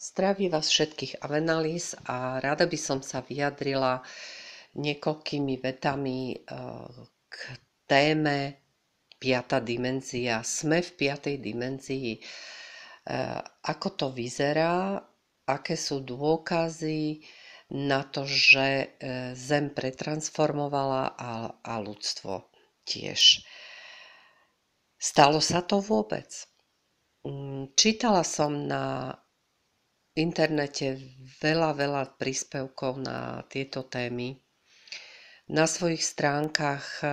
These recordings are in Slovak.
Zdraví vás všetkých Avenalis a rada by som sa vyjadrila niekoľkými vetami e, k téme piata dimenzia. Sme v piatej dimenzii. E, ako to vyzerá, aké sú dôkazy na to, že e, Zem pretransformovala a, a ľudstvo tiež. Stalo sa to vôbec? Mm, čítala som na internete veľa, veľa príspevkov na tieto témy. Na svojich stránkach eh,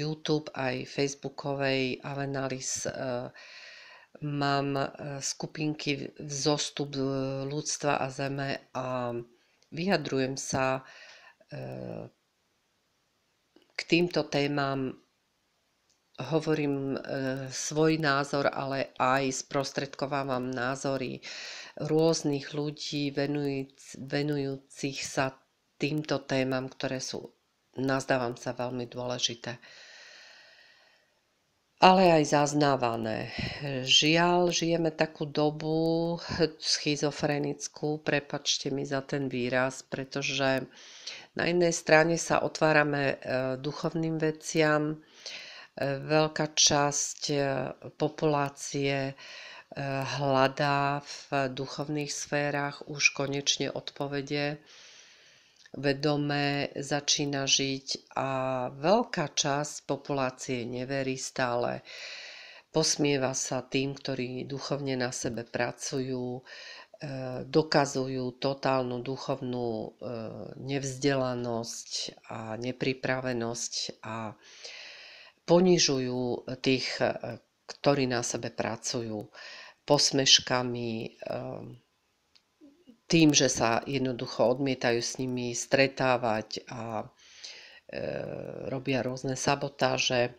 YouTube aj Facebookovej Avenalis eh, mám eh, skupinky Vzostup ľudstva a zeme a vyjadrujem sa k týmto témam hovorím e, svoj názor, ale aj sprostredkovávam názory rôznych ľudí venujúcich sa týmto témam, ktoré sú, nazdávam sa, veľmi dôležité. Ale aj zaznávané. Žiaľ, žijeme takú dobu schizofrenickú, prepačte mi za ten výraz, pretože na jednej strane sa otvárame e, duchovným veciam, Veľká časť e, populácie e, hľadá v duchovných sférach už konečne odpovede, vedome začína žiť a veľká časť populácie neverí stále. Posmieva sa tým, ktorí duchovne na sebe pracujú, e, dokazujú totálnu duchovnú nevzdelanosť a nepripravenosť a ponižujú tých, e, ktorí na sebe pracujú, posmeškami, e, tým, že sa jednoducho odmietajú s nimi stretávať a e, robia rôzne sabotáže,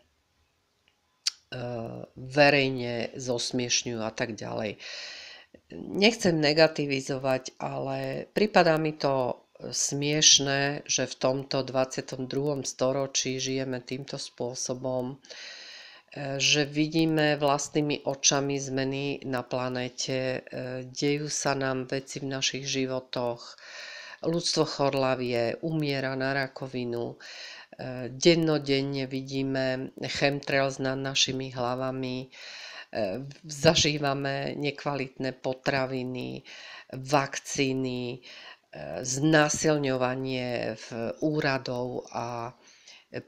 verejne zosmiešňujú a tak ďalej. Nechcem negativizovať, ale prípada mi to smiešné, že v tomto 22. storočí žijeme týmto spôsobom, e, že vidíme vlastnými očami zmeny na planéte, e, dejú sa nám veci v našich životoch, ľudstvo chorlavie, umiera na rakovinu, e, dennodenne vidíme chemtrails nad našimi hlavami, zažívame nekvalitné potraviny, vakcíny, znásilňovanie v úradov a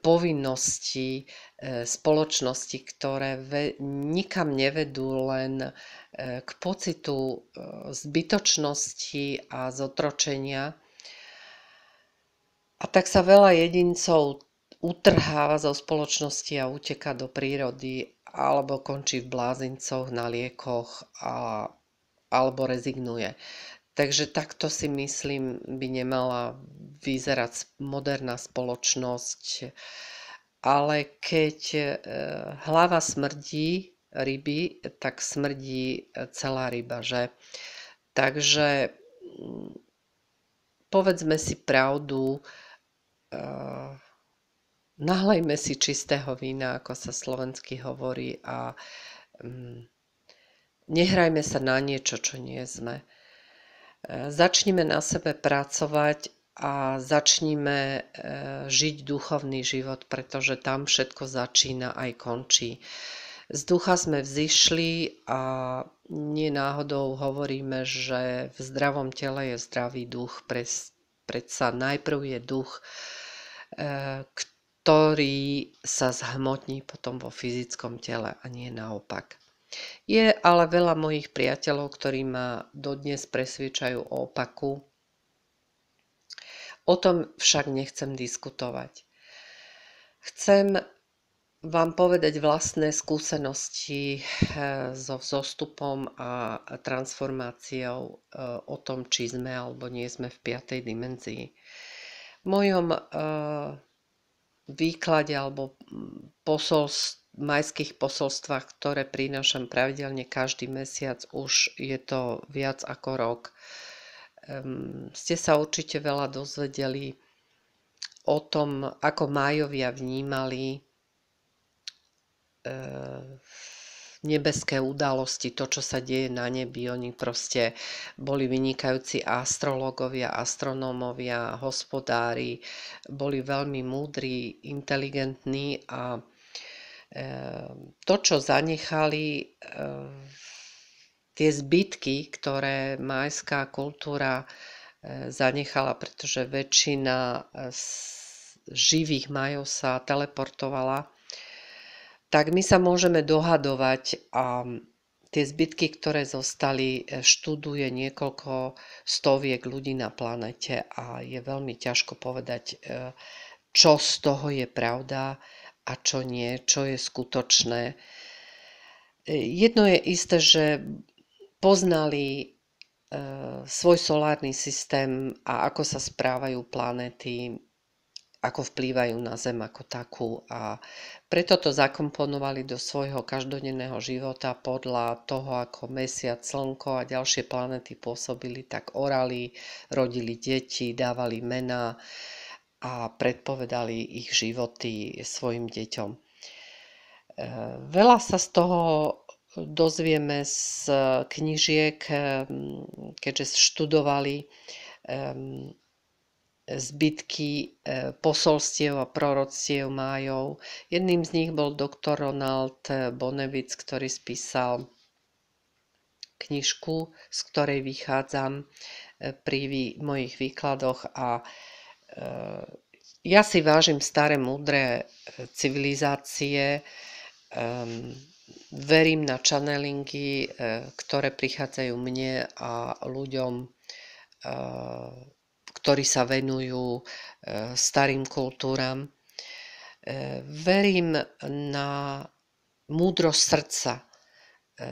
povinnosti e, spoločnosti, ktoré nikam nevedú len e, k pocitu e, zbytočnosti a zotročenia. A tak sa veľa jedincov utrháva zo spoločnosti a uteka do prírody alebo končí v blázincoch na liekoch a, alebo rezignuje. Takže takto si myslím, by nemala vyzerať moderná spoločnosť. Ale keď e, hlava smrdí ryby, tak smrdí e, celá ryba, že? Takže mm, povedzme si pravdu, e, nahlejme si čistého vína, ako sa slovensky hovorí a mm, nehrajme sa na niečo, čo nie sme. Začnime na sebe pracovať a začnime e, žiť duchovný život, pretože tam všetko začína aj končí. Z ducha sme vzýšli a nenáhodou hovoríme, že v zdravom tele je zdravý duch. Predsa najprv je duch, e, ktorý sa zhmotní potom vo fyzickom tele a nie naopak. Je ale veľa mojich priateľov, ktorí ma dodnes presviečajú o opaku. O tom však nechcem diskutovať. Chcem vám povedať vlastné skúsenosti eh, so zostupom a transformáciou eh, o tom, či sme alebo nie sme v piatej dimenzii. V mojom eh, výklade alebo mm, posolstve majských posolstvách, ktoré prinášam pravidelne každý mesiac, už je to viac ako rok. Um, ste sa určite veľa dozvedeli o tom, ako Májovia vnímali uh, nebeské udalosti, to, čo sa deje na nebi. Oni proste boli vynikajúci astrologovia, astronómovia, hospodári, boli veľmi múdri, inteligentní a Ehm, to, čo zanechali, ehm, tie zbytky, ktoré majská kultúra e, zanechala, pretože väčšina e, živých majov sa teleportovala, tak my sa môžeme dohadovať a tie zbytky, ktoré zostali, e, študuje niekoľko stoviek ľudí na planete a je veľmi ťažko povedať, čo z toho je pravda a čo nie, čo je skutočné. E, jedno je isté, že poznali e, svoj solárny systém a ako sa správajú planéty, ako vplývajú na Zem ako takú a preto to zakomponovali do svojho každodenného života podľa toho, ako mesiac, slnko a ďalšie planéty pôsobili, tak orali, rodili deti, dávali mená, a predpovedali ich životy svojim deťom. E, veľa sa z toho dozvieme z knižiek, e, keďže študovali e, zbytky posolstiev a proroctiev májov. Jedným z nich bol doktor Ronald Bonevic, ktorý spísal knižku, z ktorej vychádzam pri mojich výkladoch a Eh, ja si vážim staré, múdre eh, civilizácie, ehm, verím na channelingy, eh, ktoré prichádzajú mne a ľuďom, ktorí sa venujú starým kultúram. Verím na múdrosť srdca, E,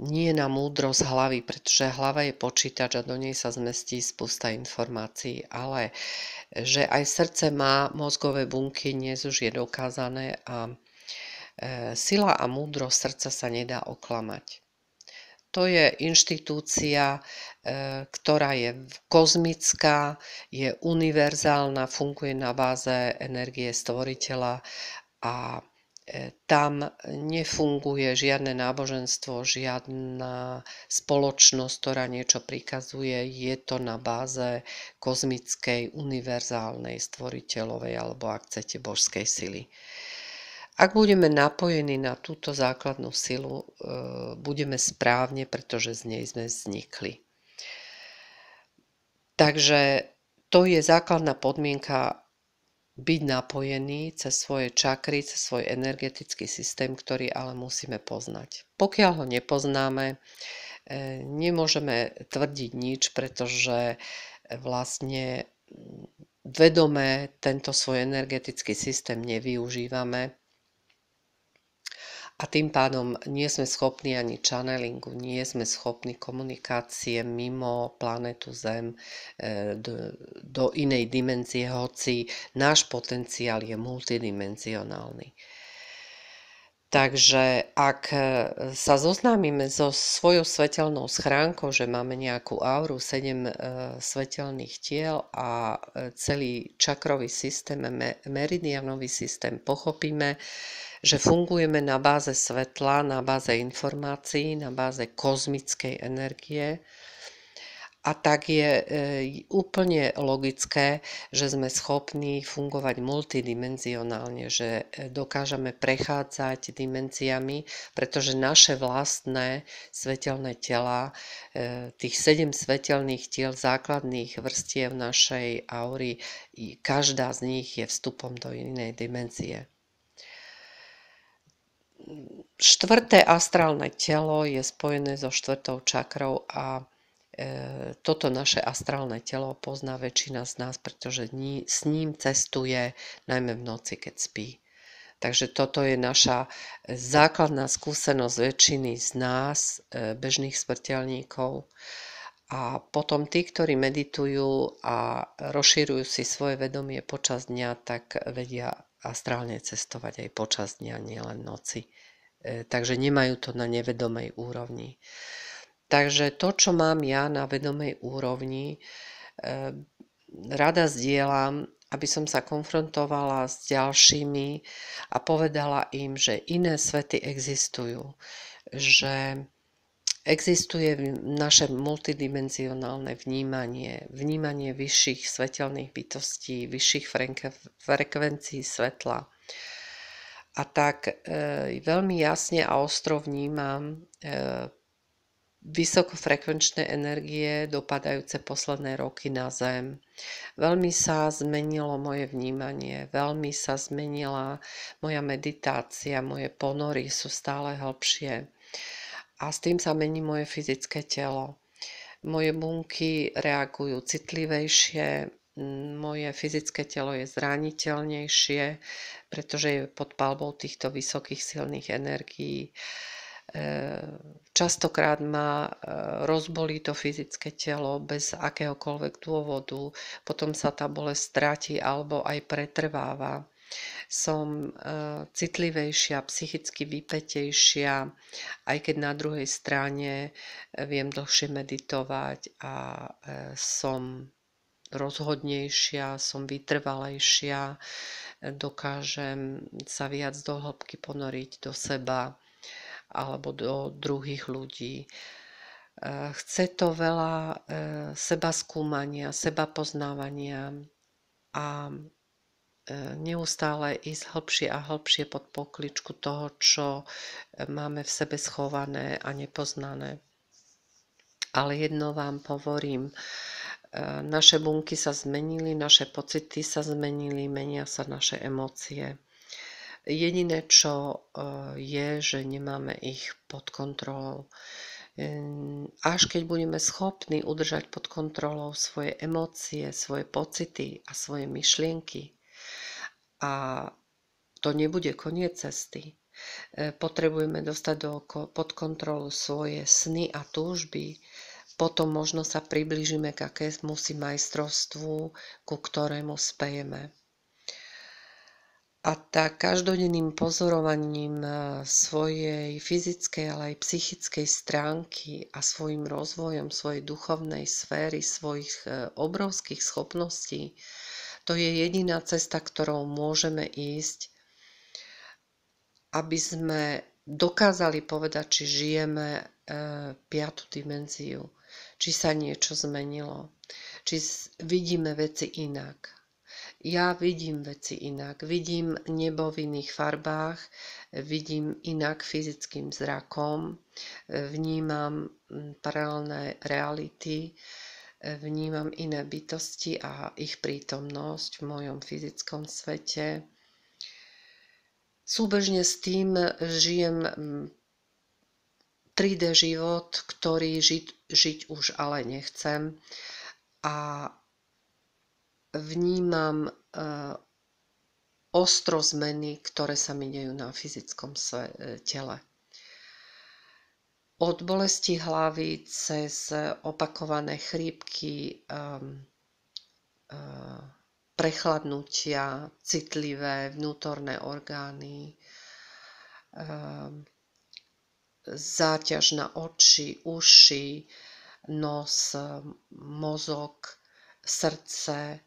nie na múdrosť hlavy, pretože hlava je počítač a do nej sa zmestí spusta informácií, ale že aj srdce má mozgové bunky, dnes už je dokázané a e, sila a múdrosť srdca sa nedá oklamať. To je inštitúcia, e, ktorá je kozmická, je univerzálna, funguje na báze energie stvoriteľa a tam nefunguje žiadne náboženstvo, žiadna spoločnosť, ktorá niečo prikazuje. Je to na báze kozmickej, univerzálnej, stvoriteľovej alebo, ak chcete, božskej sily. Ak budeme napojení na túto základnú silu, e, budeme správne, pretože z nej sme vznikli. Takže to je základná podmienka byť napojený cez svoje čakry, cez svoj energetický systém, ktorý ale musíme poznať. Pokiaľ ho nepoznáme, e, nemôžeme tvrdiť nič, pretože e, vlastne vedome tento svoj energetický systém nevyužívame a tým pádom nie sme schopní ani channelingu, nie sme schopní komunikácie mimo planetu Zem e, do, do inej dimenzie, hoci náš potenciál je multidimenzionálny. Takže ak e, sa zoznámime so svojou svetelnou schránkou, že máme nejakú auru, sedem e, svetelných tiel a celý čakrový systém, meridianový systém pochopíme, že fungujeme na báze svetla, na báze informácií, na báze kozmickej energie. A tak je e, úplne logické, že sme schopní fungovať multidimenzionálne, že e, dokážeme prechádzať dimenziami, pretože naše vlastné svetelné tela, e, tých sedem svetelných tiel základných vrstiev našej aury, každá z nich je vstupom do inej dimenzie štvrté astrálne telo je spojené so štvrtou čakrou a e, toto naše astrálne telo pozná väčšina z nás, pretože s ním cestuje najmä v noci, keď spí. Takže toto je naša základná skúsenosť väčšiny z nás, e, bežných smrteľníkov. A potom tí, ktorí meditujú a rozšírujú si svoje vedomie počas dňa, tak vedia astrálne cestovať aj počas dňa, nielen noci. E, takže nemajú to na nevedomej úrovni. Takže to, čo mám ja na vedomej úrovni, e, rada zdieľam, aby som sa konfrontovala s ďalšími a povedala im, že iné svety existujú, že Existuje naše multidimenzionálne vnímanie, vnímanie vyšších svetelných bytostí, vyšších frekvencií svetla. A tak e, veľmi jasne a ostro vnímam e, vysokofrekvenčné energie dopadajúce posledné roky na Zem. Veľmi sa zmenilo moje vnímanie, veľmi sa zmenila moja meditácia, moje ponory sú stále hlbšie a s tým sa mení moje fyzické telo. Moje bunky reagujú citlivejšie, moje fyzické telo je zraniteľnejšie, pretože je pod palbou týchto vysokých silných energií. E, častokrát ma e, rozbolí to fyzické telo bez akéhokoľvek dôvodu, potom sa tá bolesť stráti alebo aj pretrváva som e, citlivejšia, psychicky vypetejšia, aj keď na druhej strane e, viem dlhšie meditovať a e, som rozhodnejšia, som vytrvalejšia, dokážem sa viac do hĺbky ponoriť do seba alebo do druhých ľudí. Chce to veľa seba skúmania, seba poznávania a neustále ísť hlbšie a hlbšie pod pokličku toho, čo e, máme v sebe schované a nepoznané. Ale jedno vám hovorím, e, naše bunky sa zmenili, naše pocity sa zmenili, menia sa naše emócie. Jediné, čo e, je, že nemáme ich pod kontrolou. Až keď budeme schopní udržať pod kontrolou svoje emócie, svoje pocity a svoje myšlienky, a to nebude koniec cesty. E, potrebujeme dostať do, pod kontrolu svoje sny a túžby, potom možno sa priblížime k akému si majstrovstvu, ku ktorému spejeme. A tak každodenným pozorovaním e, svojej fyzickej, ale aj psychickej stránky a svojim rozvojom svojej duchovnej sféry, svojich e, obrovských schopností, to je jediná cesta, ktorou môžeme ísť, aby sme dokázali povedať, či žijeme e, piatu dimenziu, či sa niečo zmenilo, či vidíme veci inak. Ja vidím veci inak. Vidím nebo v iných farbách, vidím inak fyzickým zrakom, e, vnímam paralelné reality, vnímam iné bytosti a ich prítomnosť v mojom fyzickom svete. Súbežne s tým žijem 3D mm, život, ktorý žiť, žiť už ale nechcem a vnímam e, ostro zmeny, ktoré sa mi dejú na fyzickom tele od bolesti hlavy cez opakované chrípky, ehm, eh, prechladnutia, citlivé vnútorné orgány, ehm, záťaž na oči, uši, nos, mozog, srdce,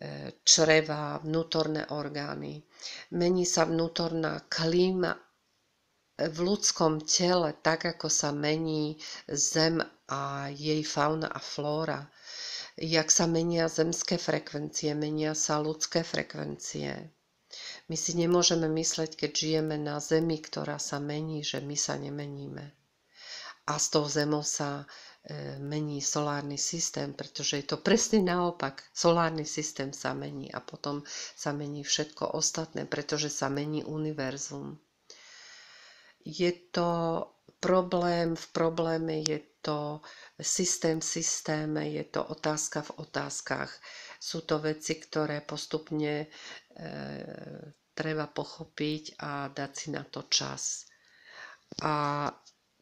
eh, čreva, vnútorné orgány. Mení sa vnútorná klíma v ľudskom tele, tak ako sa mení zem a jej fauna a flóra, jak sa menia zemské frekvencie, menia sa ľudské frekvencie. My si nemôžeme mysleť, keď žijeme na zemi, ktorá sa mení, že my sa nemeníme. A s tou zemou sa e, mení solárny systém, pretože je to presne naopak. Solárny systém sa mení a potom sa mení všetko ostatné, pretože sa mení univerzum. Je to problém v probléme, je to systém v systéme, je to otázka v otázkach. Sú to veci, ktoré postupne e, treba pochopiť a dať si na to čas. A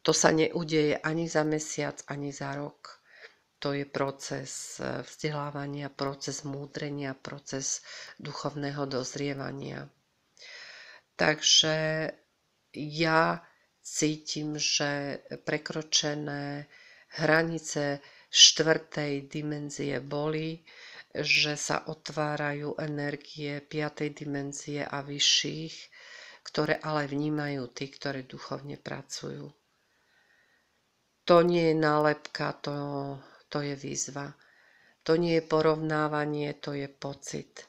to sa neudeje ani za mesiac, ani za rok. To je proces e, vzdelávania, proces múdrenia, proces duchovného dozrievania. Takže ja cítim, že prekročené hranice štvrtej dimenzie boli, že sa otvárajú energie piatej dimenzie a vyšších, ktoré ale vnímajú tí, ktorí duchovne pracujú. To nie je nálepka, to, to je výzva. To nie je porovnávanie, to je pocit.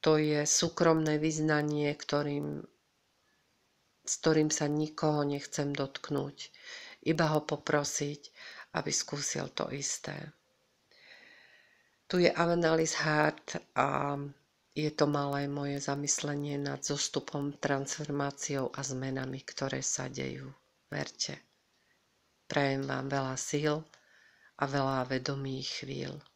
To je súkromné vyznanie, ktorým s ktorým sa nikoho nechcem dotknúť, iba ho poprosiť, aby skúsil to isté. Tu je Avenalis Hart a je to malé moje zamyslenie nad zostupom, transformáciou a zmenami, ktoré sa dejú. Verte. Prajem vám veľa síl a veľa vedomých chvíľ.